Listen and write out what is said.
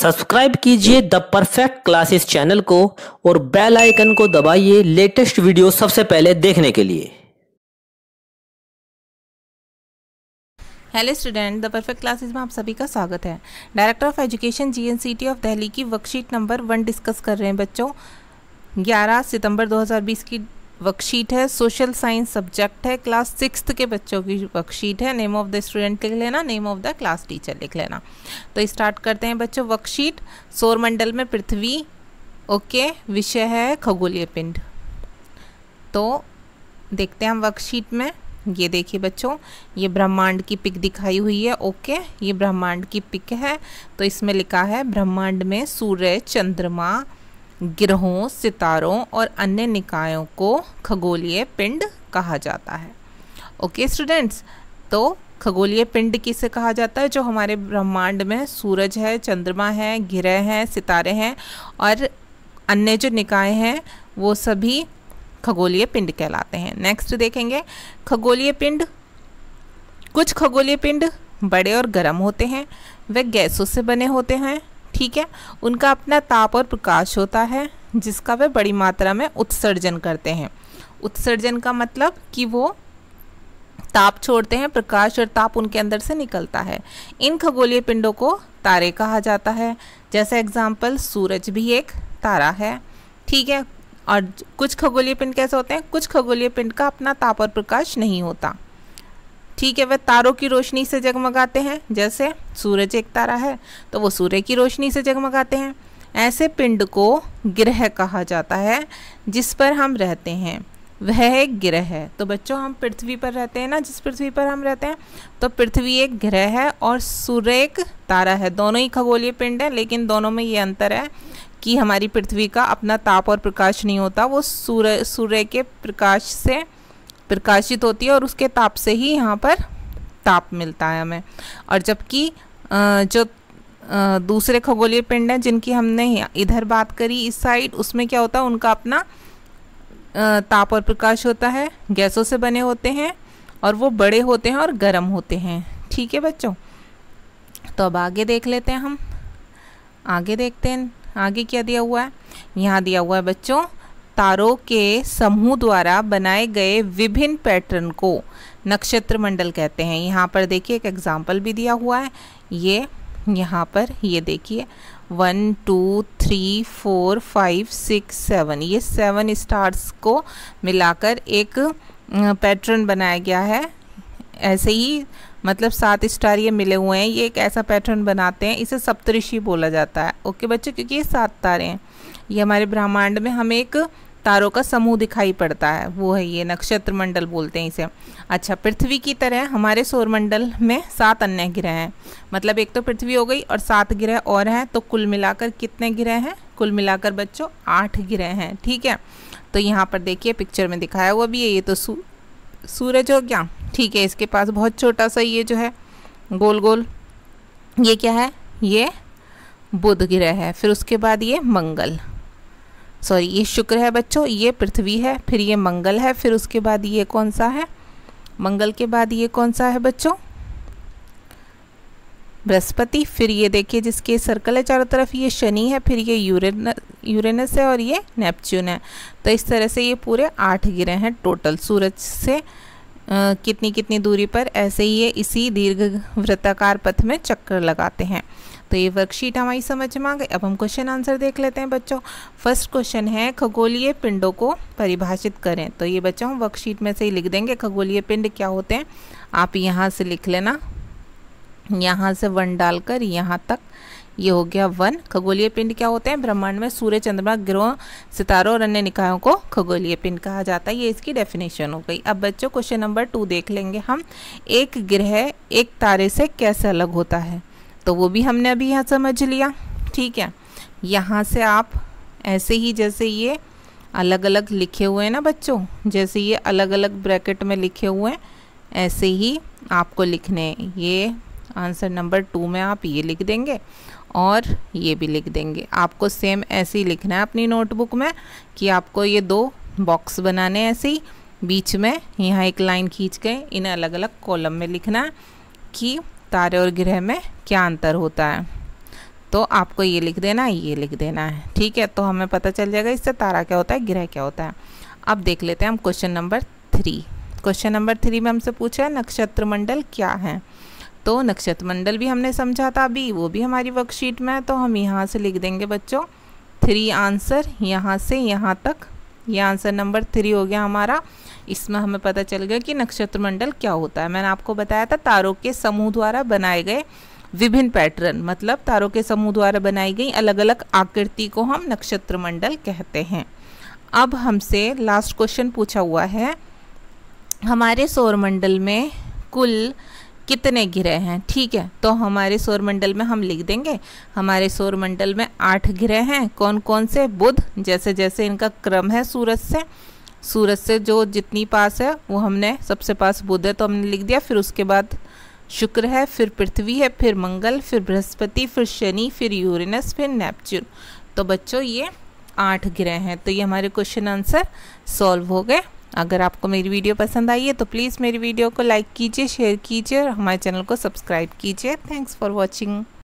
subscribe कीजिए the perfect classes channel को और बेल आइकन को दबाइए लेटेस्ट वीडियो सबसे पहले देखने के लिए hello student the perfect classes में आप सभी का स्वागत है director of education GNCT of Delhi की वर्कशीट नंबर वन डिस्कस कर रहे हैं बच्चों 11 सितंबर 2020 की वर्कशीट है सोशल साइंस सब्जेक्ट है क्लास सिक्स के बच्चों की वर्कशीट है नेम ऑफ द स्टूडेंट लिख लेना name of the class teacher लिख लेना तो स्टार्ट करते हैं बच्चों वर्कशीट सौरमंडल में पृथ्वी ओके विषय है खगोलीय पिंड तो देखते हैं हम वर्कशीट में ये देखिए बच्चों ये ब्रह्मांड की पिक दिखाई हुई है ओके ये ब्रह्मांड की पिक है तो इसमें लिखा है ब्रह्मांड में सूर्य चंद्रमा गिरहों सितारों और अन्य निकायों को खगोलीय पिंड कहा जाता है ओके स्टूडेंट्स तो खगोलीय पिंड किसे कहा जाता है जो हमारे ब्रह्मांड में सूरज है चंद्रमा है गिरह हैं सितारे हैं और अन्य जो निकाय हैं वो सभी खगोलीय पिंड कहलाते हैं नेक्स्ट देखेंगे खगोलीय पिंड कुछ खगोलीय पिंड बड़े और गर्म होते हैं वे गैसों से बने होते हैं ठीक है उनका अपना ताप और प्रकाश होता है जिसका वे बड़ी मात्रा में उत्सर्जन करते हैं उत्सर्जन का मतलब कि वो ताप छोड़ते हैं प्रकाश और ताप उनके अंदर से निकलता है इन खगोलीय पिंडों को तारे कहा जाता है जैसे एग्जाम्पल सूरज भी एक तारा है ठीक है और कुछ खगोलीय पिंड कैसे होते हैं कुछ खगोलीय पिंड का अपना ताप और प्रकाश नहीं होता ठीक है वह तारों की रोशनी से जगमगाते हैं जैसे सूरज एक तारा है तो वो सूर्य की रोशनी से जगमगाते हैं ऐसे पिंड को ग्रह कहा जाता है जिस पर हम रहते हैं वह एक ग्रह है तो बच्चों हम पृथ्वी पर रहते हैं ना जिस पृथ्वी पर हम रहते हैं तो पृथ्वी एक ग्रह है और सूर्य एक तारा है दोनों ही खगोलीय पिंड है लेकिन दोनों में ये अंतर है कि हमारी पृथ्वी का अपना ताप और प्रकाश नहीं होता वो सूर्य सूर्य के प्रकाश से प्रकाशित होती है और उसके ताप से ही यहाँ पर ताप मिलता है हमें और जबकि जो दूसरे खगोलीय पिंड हैं जिनकी हमने इधर बात करी इस साइड उसमें क्या होता है उनका अपना ताप और प्रकाश होता है गैसों से बने होते हैं और वो बड़े होते हैं और गर्म होते हैं ठीक है बच्चों तो अब आगे देख लेते हैं हम आगे देखते हैं आगे क्या दिया हुआ है यहाँ दिया हुआ है बच्चों तारों के समूह द्वारा बनाए गए विभिन्न पैटर्न को नक्षत्र मंडल कहते हैं यहाँ पर देखिए एक एग्जाम्पल भी दिया हुआ है ये यहाँ पर ये देखिए one two three four five six seven ये सेवन स्टार्स को मिलाकर एक पैटर्न बनाया गया है ऐसे ही मतलब सात स्टार ये मिले हुए हैं ये एक ऐसा पैटर्न बनाते हैं इसे सप्तऋषि बोला जाता है ओके बच्चे क्योंकि ये सात तारे हैं ये हमारे ब्रह्मांड में हमें एक तारों का समूह दिखाई पड़ता है वो है ये नक्षत्र मंडल बोलते हैं इसे अच्छा पृथ्वी की तरह हमारे सौरमंडल में सात अन्य ग्रह हैं मतलब एक तो पृथ्वी हो गई और सात ग्रह और हैं तो कुल मिलाकर कितने ग्रह हैं कुल मिलाकर बच्चों आठ ग्रह हैं ठीक है तो यहाँ पर देखिए पिक्चर में दिखाया हुआ भी है ये तो सू, सूरज हो गया ठीक है इसके पास बहुत छोटा सा ये जो है गोल गोल ये क्या है ये बुध ग्रह है फिर उसके बाद ये मंगल सॉरी ये शुक्र है बच्चों ये पृथ्वी है फिर ये मंगल है फिर उसके बाद ये कौन सा है मंगल के बाद ये कौन सा है बच्चों बृहस्पति फिर ये देखिए जिसके सर्कल है चारों तरफ ये शनि है फिर ये यूरेन यूरेनस है और ये नेपच्यून है तो इस तरह से ये पूरे आठ गिरे हैं टोटल सूरज से आ, कितनी कितनी दूरी पर ऐसे ही ये इसी दीर्घ वृत्ताकार पथ में चक्कर लगाते हैं तो ये वर्कशीट हमारी समझ में आ गई अब हम क्वेश्चन आंसर देख लेते हैं बच्चों फर्स्ट क्वेश्चन है खगोलीय पिंडों को परिभाषित करें तो ये बच्चों हम वर्कशीट में से ही लिख देंगे खगोलीय पिंड क्या होते हैं आप यहाँ से लिख लेना यहाँ से वन डालकर यहाँ तक ये हो गया वन खगोलीय पिंड क्या होते हैं ब्रह्मांड में सूर्य चंद्रमा ग्रह सितारों और अन्य निकायों को खगोलीय पिंड कहा जाता है ये इसकी डेफिनेशन हो गई अब बच्चों क्वेश्चन नंबर टू देख लेंगे हम एक ग्रह एक तारे से कैसे अलग होता है तो वो भी हमने अभी यहाँ समझ लिया ठीक है यहाँ से आप ऐसे ही जैसे ये अलग अलग लिखे हुए हैं ना बच्चों जैसे ये अलग अलग ब्रैकेट में लिखे हुए हैं ऐसे ही आपको लिखने ये आंसर नंबर टू में आप ये लिख देंगे और ये भी लिख देंगे आपको सेम ऐसे ही लिखना है अपनी नोटबुक में कि आपको ये दो बॉक्स बनाने ऐसे ही बीच में यहाँ एक लाइन खींच के इन अलग अलग कॉलम में लिखना है कि तारे और ग्रह में क्या अंतर होता है तो आपको ये लिख देना है ये लिख देना है ठीक है तो हमें पता चल जाएगा इससे तारा क्या होता है ग्रह क्या होता है अब देख लेते हैं हम question number three question number three में हमसे पूछा है नक्षत्र मंडल क्या है तो नक्षत्र मंडल भी हमने समझा था अभी वो भी हमारी वर्कशीट में है तो हम यहाँ से लिख देंगे बच्चों थ्री आंसर यहाँ से यहाँ तक ये यह आंसर नंबर थ्री हो गया हमारा इसमें हमें पता चल गया कि नक्षत्र मंडल क्या होता है मैंने आपको बताया था तारों के समूह द्वारा बनाए गए विभिन्न पैटर्न मतलब तारों के समूह द्वारा बनाई गई अलग अलग आकृति को हम नक्षत्र मंडल कहते हैं अब हमसे लास्ट क्वेश्चन पूछा हुआ है हमारे सौरमंडल में कुल कितने ग्रह हैं ठीक है तो हमारे सौरमंडल में हम लिख देंगे हमारे सौरमंडल में आठ ग्रह हैं कौन कौन से बुध जैसे जैसे इनका क्रम है सूरज से सूरज से जो जितनी पास है वो हमने सबसे पास बुध है तो हमने लिख दिया फिर उसके बाद शुक्र है फिर पृथ्वी है फिर मंगल फिर बृहस्पति फिर शनि फिर यूरेनस फिर नेपच्यून तो बच्चों ये आठ ग्रह हैं तो ये हमारे क्वेश्चन आंसर सॉल्व हो गए अगर आपको मेरी वीडियो पसंद आई है तो प्लीज़ मेरी वीडियो को लाइक कीजिए शेयर कीजिए और हमारे चैनल को सब्सक्राइब कीजिए थैंक्स फॉर वॉचिंग